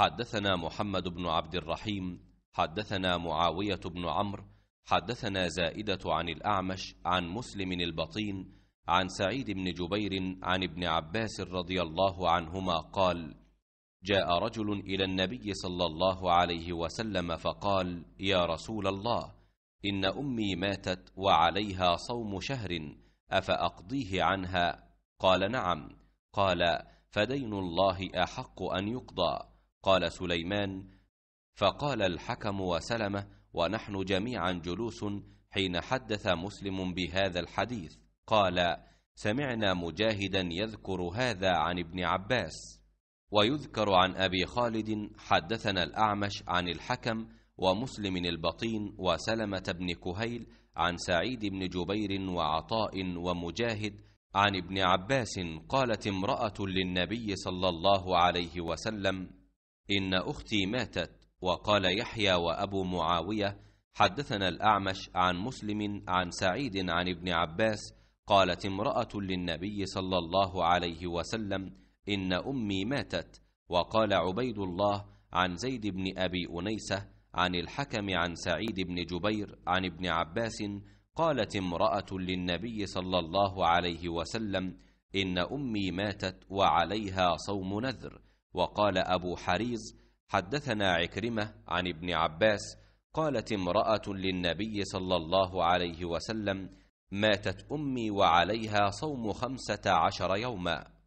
حدثنا محمد بن عبد الرحيم حدثنا معاوية بن عمرو حدثنا زائدة عن الأعمش عن مسلم البطين عن سعيد بن جبير عن ابن عباس رضي الله عنهما قال جاء رجل إلى النبي صلى الله عليه وسلم فقال يا رسول الله إن أمي ماتت وعليها صوم شهر أفأقضيه عنها قال نعم قال فدين الله أحق أن يقضى قال سليمان فقال الحكم وسلمه ونحن جميعا جلوس حين حدث مسلم بهذا الحديث قال سمعنا مجاهدا يذكر هذا عن ابن عباس ويذكر عن ابي خالد حدثنا الاعمش عن الحكم ومسلم البطين وسلمه بن كهيل عن سعيد بن جبير وعطاء ومجاهد عن ابن عباس قالت امراه للنبي صلى الله عليه وسلم إن أختي ماتت وقال يحيى وأبو معاوية حدثنا الأعمش عن مسلم عن سعيد عن ابن عباس قالت امرأة للنبي صلى الله عليه وسلم إن أمي ماتت وقال عبيد الله عن زيد بن أبي أنيسة عن الحكم عن سعيد بن جبير عن ابن عباس قالت امرأة للنبي صلى الله عليه وسلم إن أمي ماتت وعليها صوم نذر وقال أبو حريز حدثنا عكرمة عن ابن عباس قالت امرأة للنبي صلى الله عليه وسلم ماتت أمي وعليها صوم خمسة عشر يوماً